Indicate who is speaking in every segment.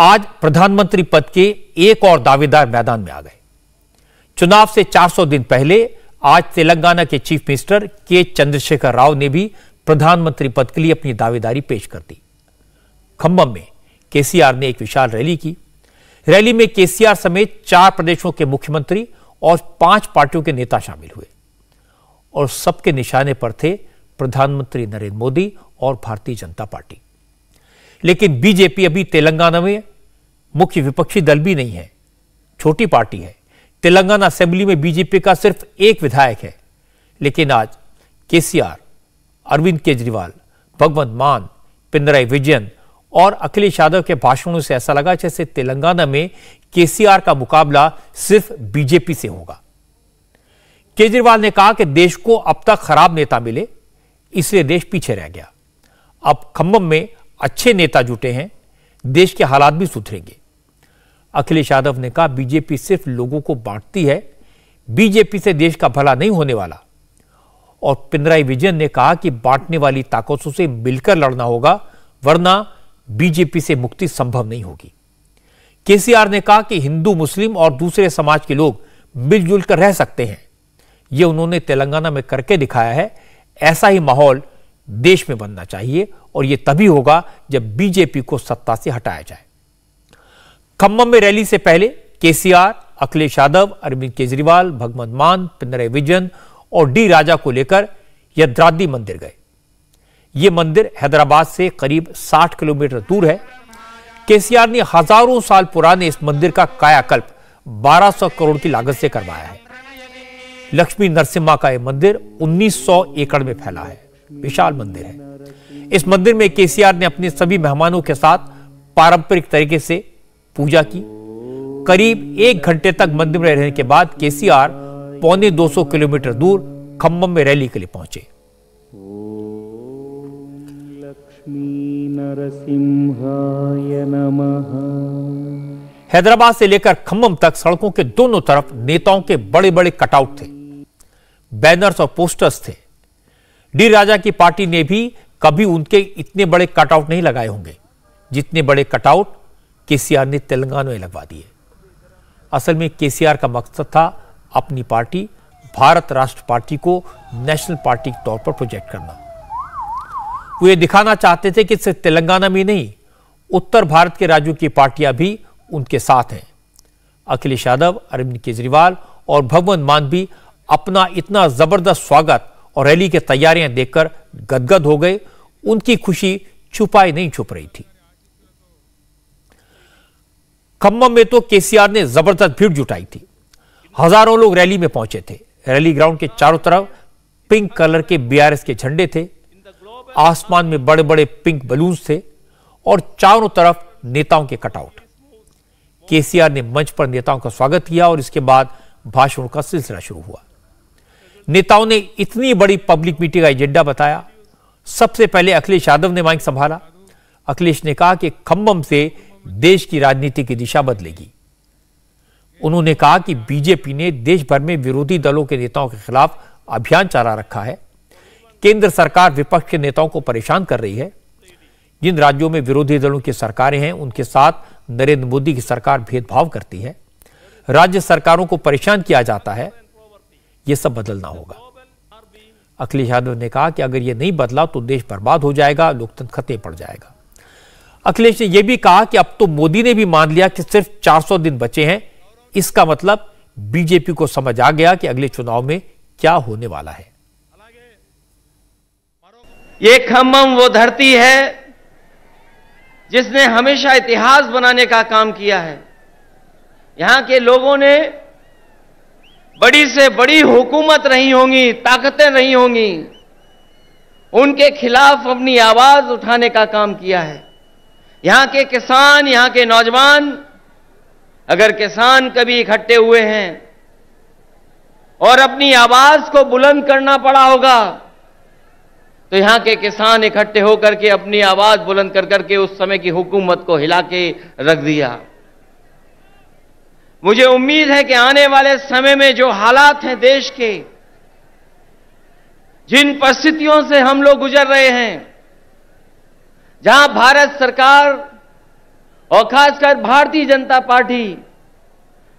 Speaker 1: आज प्रधानमंत्री पद के एक और दावेदार मैदान में आ गए चुनाव से 400 दिन पहले आज तेलंगाना के चीफ मिनिस्टर के चंद्रशेखर राव ने भी प्रधानमंत्री पद के लिए अपनी दावेदारी पेश कर दी खम्बम में केसीआर ने एक विशाल रैली की रैली में केसीआर समेत चार प्रदेशों के मुख्यमंत्री और पांच पार्टियों के नेता शामिल हुए और सबके निशाने पर थे प्रधानमंत्री नरेंद्र मोदी और भारतीय जनता पार्टी लेकिन बीजेपी अभी तेलंगाना में मुख्य विपक्षी दल भी नहीं है छोटी पार्टी है तेलंगाना असेंबली में बीजेपी का सिर्फ एक विधायक है लेकिन आज केसीआर अरविंद केजरीवाल भगवंत मान पिंदराई विजयन और अखिलेश यादव के भाषणों से ऐसा लगा जैसे तेलंगाना में केसीआर का मुकाबला सिर्फ बीजेपी से होगा केजरीवाल ने कहा कि देश को अब तक खराब नेता मिले इसलिए देश पीछे रह गया अब खम्बम में अच्छे नेता जुटे हैं देश के हालात भी सुधरेंगे अखिलेश यादव ने कहा बीजेपी सिर्फ लोगों को बांटती है बीजेपी से देश का भला नहीं होने वाला और पिनराई विजयन ने कहा कि बांटने वाली ताकतों से मिलकर लड़ना होगा वरना बीजेपी से मुक्ति संभव नहीं होगी केसीआर ने कहा कि हिंदू मुस्लिम और दूसरे समाज के लोग मिलजुल कर रह सकते हैं यह उन्होंने तेलंगाना में करके दिखाया है ऐसा ही माहौल देश में बनना चाहिए और यह तभी होगा जब बीजेपी को सत्ता से हटाया जाए खम्भम में रैली से पहले केसीआर अखिलेश यादव अरविंद केजरीवाल भगवंत मान पिनरय विजन और डी राजा को लेकर यद्राद्री मंदिर गए यह मंदिर हैदराबाद से करीब 60 किलोमीटर दूर है केसीआर ने हजारों साल पुराने इस मंदिर का कायाकल्प 1200 करोड़ की लागत से करवाया है लक्ष्मी नरसिम्हा का यह मंदिर 1900 एकड़ में फैला है विशाल मंदिर है इस मंदिर में केसीआर ने अपने सभी मेहमानों के साथ पारंपरिक तरीके से पूजा की करीब एक घंटे तक मंदिर में रहने के बाद केसीआर पौने 200 किलोमीटर दूर खम्बम में रैली के लिए पहुंचे हैदराबाद से लेकर खम्बम तक सड़कों के दोनों तरफ नेताओं के बड़े बड़े कटआउट थे बैनर्स और पोस्टर्स थे डी राजा की पार्टी ने भी कभी उनके इतने बड़े कटआउट नहीं लगाए होंगे जितने बड़े कटआउट केसीआर ने तेलंगाना में लगवा दिए असल में केसीआर का मकसद था अपनी पार्टी भारत राष्ट्र पार्टी को नेशनल पार्टी के तौर पर प्रोजेक्ट करना वो ये दिखाना चाहते थे कि सिर्फ तेलंगाना में नहीं उत्तर भारत के राज्यों की पार्टियां भी उनके साथ हैं अखिलेश यादव अरविंद केजरीवाल और भगवंत मान भी अपना इतना जबरदस्त स्वागत और रैली की तैयारियां देखकर गदगद हो गए उनकी खुशी छुपाई नहीं छुप रही थी खम्भम में तो केसीआर ने जबरदस्त भीड़ जुटाई थी हजारों लोग रैली में पहुंचे थे रैली ग्राउंड के चारों तरफ पिंक कलर के बीआरएस के झंडे थे आसमान में बड़े बड़े पिंक बलून्स थे और चारों तरफ नेताओं के कटआउट केसीआर ने मंच पर नेताओं का स्वागत किया और इसके बाद भाषणों का सिलसिला शुरू हुआ नेताओं ने इतनी बड़ी पब्लिक मीटिंग का एजेंडा बताया सबसे पहले अखिलेश यादव ने माइक संभाला अखिलेश ने कहा कि खम्बम से देश की राजनीति की दिशा बदलेगी उन्होंने कहा कि बीजेपी ने देश भर में विरोधी दलों के नेताओं के खिलाफ अभियान चला रखा है केंद्र सरकार विपक्ष के नेताओं को परेशान कर रही है जिन राज्यों में विरोधी दलों की सरकारें हैं उनके साथ नरेंद्र मोदी की सरकार भेदभाव करती है राज्य सरकारों को परेशान किया जाता है ये सब बदलना होगा अखिलेश यादव ने कहा कि अगर ये नहीं बदला तो देश बर्बाद हो जाएगा लोकतंत्र खतरे पड़ जाएगा अखिलेश ने यह भी कहा कि अब तो मोदी ने भी मान लिया कि सिर्फ 400 दिन बचे हैं इसका मतलब बीजेपी को समझ आ गया कि अगले चुनाव में क्या होने वाला है
Speaker 2: ये खम्भम वो धरती है जिसने हमेशा इतिहास बनाने का काम किया है यहां के लोगों ने बड़ी से बड़ी हुकूमत नहीं होंगी ताकतें नहीं होंगी उनके खिलाफ अपनी आवाज उठाने का काम किया है यहां के किसान यहां के नौजवान अगर किसान कभी इकट्ठे हुए हैं और अपनी आवाज को बुलंद करना पड़ा होगा तो यहां के किसान इकट्ठे होकर के अपनी आवाज बुलंद कर करके उस समय की हुकूमत को हिला के रख दिया मुझे उम्मीद है कि आने वाले समय में जो हालात हैं देश के जिन परिस्थितियों से हम लोग गुजर रहे हैं जहां भारत सरकार और खासकर भारतीय जनता पार्टी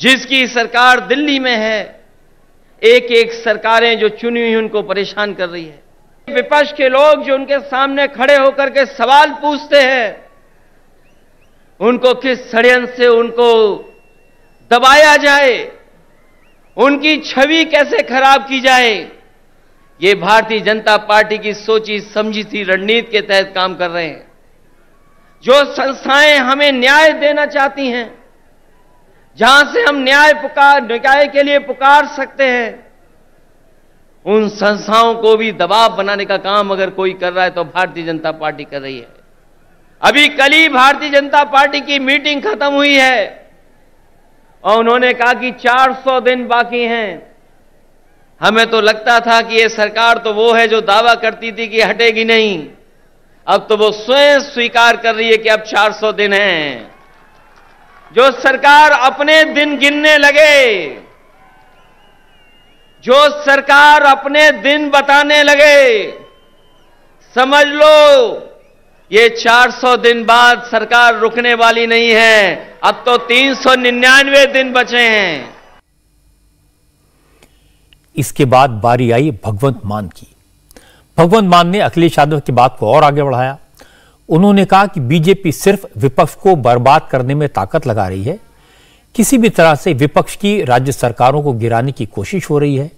Speaker 2: जिसकी सरकार दिल्ली में है एक एक सरकारें जो चुनी हुई उनको परेशान कर रही है विपक्ष के लोग जो उनके सामने खड़े होकर के सवाल पूछते हैं उनको किस षड्यंत्र से उनको दबाया जाए उनकी छवि कैसे खराब की जाए ये भारतीय जनता पार्टी की सोची समझी थी रणनीति के तहत काम कर रहे हैं जो संस्थाएं हमें न्याय देना चाहती हैं जहां से हम न्याय पुकार न्याय के लिए पुकार सकते हैं उन संस्थाओं को भी दबाव बनाने का काम अगर कोई कर रहा है तो भारतीय जनता पार्टी कर रही है अभी कल ही भारतीय जनता पार्टी की मीटिंग खत्म हुई है और उन्होंने कहा कि 400 दिन बाकी हैं हमें तो लगता था कि ये सरकार तो वो है जो दावा करती थी कि हटेगी नहीं अब तो वो स्वयं स्वीकार कर रही है कि अब 400 दिन हैं जो सरकार अपने दिन गिनने लगे जो सरकार अपने दिन बताने लगे समझ लो ये 400 दिन बाद सरकार रुकने वाली नहीं है अब तो 399 दिन बचे हैं
Speaker 1: इसके बाद बारी आई भगवंत मान की भगवंत मान ने अखिलेश यादव की बात को और आगे बढ़ाया उन्होंने कहा कि बीजेपी सिर्फ विपक्ष को बर्बाद करने में ताकत लगा रही है किसी भी तरह से विपक्ष की राज्य सरकारों को गिराने की कोशिश हो रही है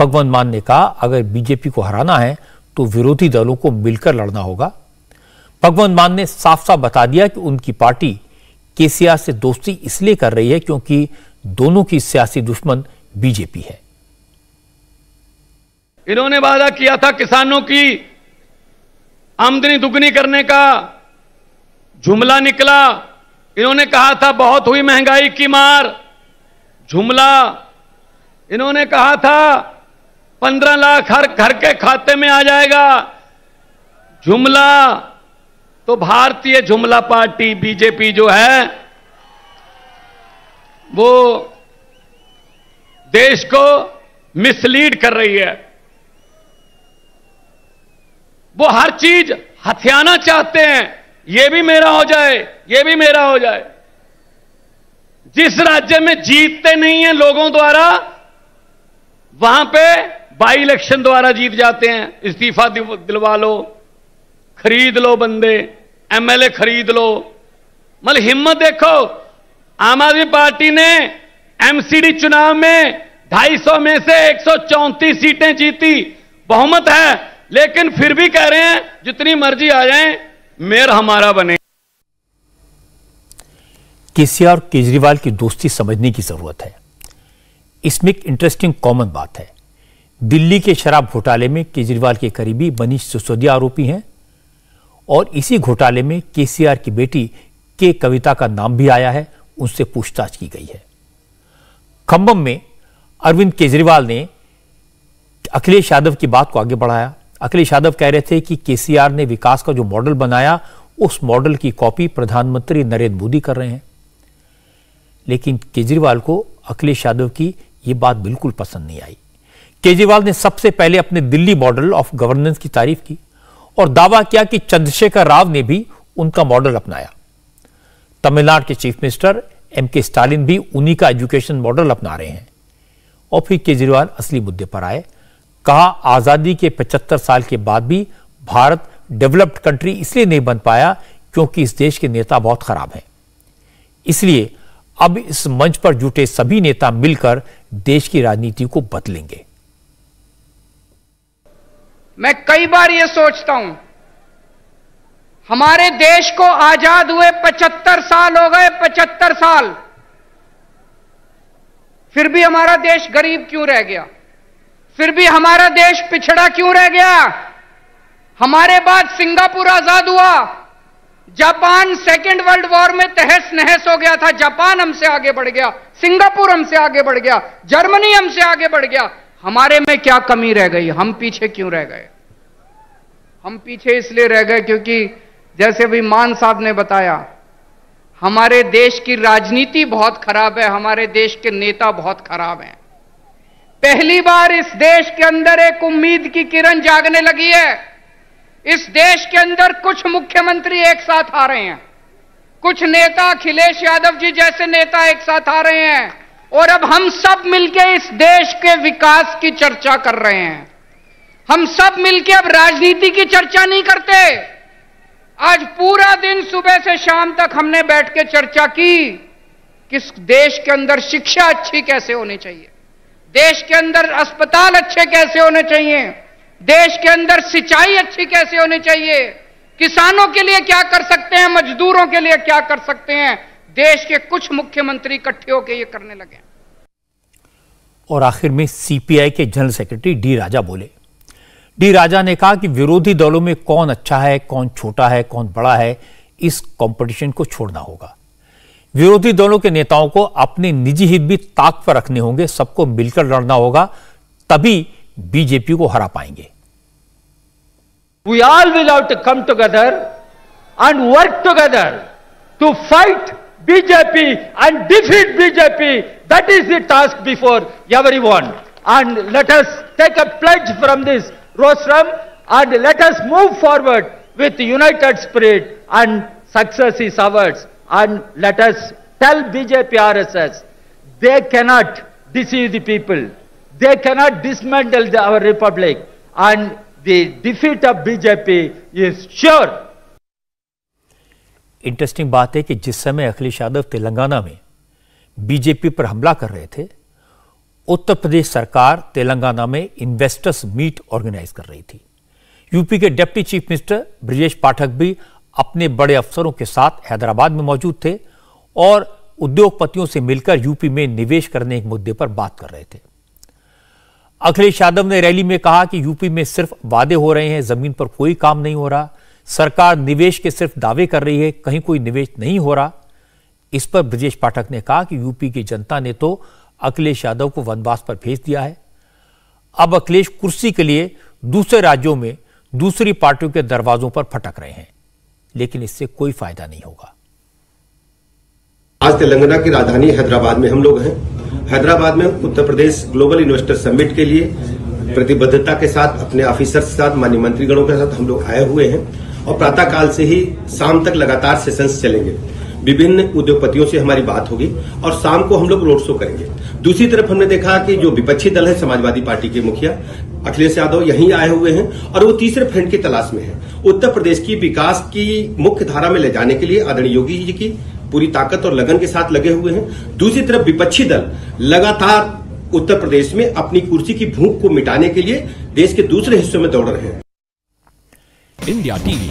Speaker 1: भगवंत मान ने कहा अगर बीजेपी को हराना है तो विरोधी दलों को मिलकर लड़ना होगा भगवंत मान ने साफ साफ बता दिया कि उनकी पार्टी केसीआर से दोस्ती इसलिए कर रही है क्योंकि दोनों की सियासी दुश्मन बीजेपी है
Speaker 3: इन्होंने वादा किया था किसानों की आमदनी दुगनी करने का जुमला निकला इन्होंने कहा था बहुत हुई महंगाई की मार जुमला इन्होंने कहा था पंद्रह लाख हर घर के खाते में आ जाएगा जुमला तो भारतीय जुमला पार्टी बीजेपी जो है वो देश को मिसलीड कर रही है वो हर चीज हथियाना चाहते हैं ये भी मेरा हो जाए ये भी मेरा हो जाए जिस राज्य में जीतते नहीं है लोगों द्वारा वहां पे बाई इलेक्शन द्वारा जीत जाते हैं इस्तीफा दिलवा लो खरीद लो बंदे एमएलए खरीद लो मतलब हिम्मत देखो आम आदमी पार्टी ने एमसीडी चुनाव में 250 में से एक सीटें जीती बहुमत है लेकिन फिर भी कह रहे हैं जितनी मर्जी आ जाए मेयर हमारा बने
Speaker 1: केसीआर और केजरीवाल की दोस्ती समझने की जरूरत है इसमें एक इंटरेस्टिंग कॉमन बात है दिल्ली के शराब घोटाले में केजरीवाल के करीबी मनीष सिसोदिया आरोपी हैं और इसी घोटाले में केसीआर की बेटी के कविता का नाम भी आया है उनसे पूछताछ की गई है खम्बम में अरविंद केजरीवाल ने अखिलेश यादव की बात को आगे बढ़ाया अखिलेश यादव कह रहे थे कि केसीआर ने विकास का जो मॉडल बनाया उस मॉडल की कॉपी प्रधानमंत्री नरेंद्र मोदी कर रहे हैं लेकिन केजरीवाल को अखिलेश यादव की यह बात बिल्कुल पसंद नहीं आई केजरीवाल ने सबसे पहले अपने दिल्ली मॉडल ऑफ गवर्नेंस की तारीफ की और दावा किया कि चंद्रशेखर राव ने भी उनका मॉडल अपनाया तमिलनाडु के chief minister M K Stalin भी उन्हीं का एजुकेशन मॉडल अपना रहे हैं और फिर केजरीवाल असली मुद्दे पर आए कहा आजादी के 75 साल के बाद भी भारत डेवलप्ड कंट्री इसलिए नहीं बन पाया क्योंकि इस देश के नेता बहुत खराब हैं इसलिए अब इस मंच पर जुटे सभी नेता मिलकर देश की राजनीति को बदलेंगे
Speaker 4: मैं कई बार यह सोचता हूं हमारे देश को आजाद हुए 75 साल हो गए 75 साल फिर भी हमारा देश गरीब क्यों रह गया फिर भी हमारा देश पिछड़ा क्यों रह गया हमारे बाद सिंगापुर आजाद हुआ जापान सेकेंड वर्ल्ड वॉर में तहस नहस हो गया था जापान हमसे आगे बढ़ गया सिंगापुर हमसे आगे बढ़ गया जर्मनी हमसे आगे बढ़ गया हमारे में क्या कमी रह गई हम पीछे क्यों रह गए हम पीछे इसलिए रह गए क्योंकि जैसे भी मान साहब ने बताया हमारे देश की राजनीति बहुत खराब है हमारे देश के नेता बहुत खराब हैं पहली बार इस देश के अंदर एक उम्मीद की किरण जागने लगी है इस देश के अंदर कुछ मुख्यमंत्री एक साथ आ रहे हैं कुछ नेता अखिलेश यादव जी जैसे नेता एक साथ आ रहे हैं और अब हम सब मिलके इस देश के विकास की चर्चा कर रहे हैं हम सब मिलके अब राजनीति की चर्चा नहीं करते आज पूरा दिन सुबह से शाम तक हमने बैठ के चर्चा की कि देश के अंदर शिक्षा अच्छी कैसे होनी चाहिए देश के अंदर अस्पताल अच्छे कैसे होने चाहिए देश के अंदर सिंचाई अच्छी कैसे होनी चाहिए किसानों के लिए क्या कर सकते हैं मजदूरों के लिए क्या कर सकते हैं देश के कुछ मुख्यमंत्री इकट्ठे होकर ये करने लगे
Speaker 1: और आखिर में सीपीआई के जनरल सेक्रेटरी डी राजा बोले डी राजा ने कहा कि विरोधी दलों में कौन अच्छा है कौन छोटा है कौन बड़ा है इस कंपटीशन को छोड़ना होगा विरोधी दलों के नेताओं को अपने निजी हित भी ताक पर रखने होंगे सबको मिलकर लड़ना होगा तभी बीजेपी को हरा पाएंगे
Speaker 2: we all will have to come together and work together to fight BJP and defeat BJP That is the task before everyone. And let us take a pledge from this rostrum and let us move forward with united spirit and success is ours. And let us tell BJP RSS, they cannot deceive the people. They cannot dismantle the, our republic. And the defeat of BJP
Speaker 1: is sure. Interesting बात है कि जिस समय Akhilesh Yadav, Telangana में BJP पर हमला कर रहे थे उत्तर प्रदेश सरकार तेलंगाना में इन्वेस्टर्स मीट ऑर्गेनाइज कर रही थी यूपी के deputy chief minister Brajesh Pathak भी अपने बड़े अफसरों के साथ हैदराबाद में मौजूद थे और उद्योगपतियों से मिलकर यूपी में निवेश करने के मुद्दे पर बात कर रहे थे अखिलेश यादव ने रैली में कहा कि यूपी में सिर्फ वादे हो रहे हैं जमीन पर कोई काम नहीं हो रहा सरकार निवेश के सिर्फ दावे कर रही है कहीं कोई निवेश नहीं हो रहा इस पर ब्रजेश पाठक ने कहा कि यूपी की जनता ने तो अखिलेश यादव को वनवास पर भेज दिया है अब अखिलेश कुर्सी के लिए दूसरे राज्यों में दूसरी पार्टियों के दरवाजों पर फटक रहे हैं लेकिन इससे कोई फायदा नहीं होगा आज तेलंगाना की राजधानी हैदराबाद में हम लोग हैं हैदराबाद में Uttar Pradesh global investor summit के लिए प्रतिबद्धता के साथ अपने ऑफिसर्स के साथ मान्य मंत्रीगणों के साथ हम लोग आए हुए हैं और प्रातः काल से ही शाम तक लगातार सेशंस चलेंगे विभिन्न उद्योगपतियों से हमारी बात होगी और शाम को हम लोग रोड शो करेंगे दूसरी तरफ हमने देखा कि जो विपक्षी दल है समाजवादी पार्टी के मुखिया अखिलेश यादव यहीं आए हुए हैं और वो तीसरे फ्रंट की तलाश में है उत्तर प्रदेश की विकास की मुख्य धारा में ले जाने के लिए आदरणीय योगी जी की पूरी ताकत और लगन के साथ लगे हुए हैं दूसरी तरफ विपक्षी दल लगातार उत्तर प्रदेश में अपनी कुर्सी की भूख को मिटाने के लिए देश के दूसरे हिस्सों में दौड़ रहे हैं इंडिया टीवी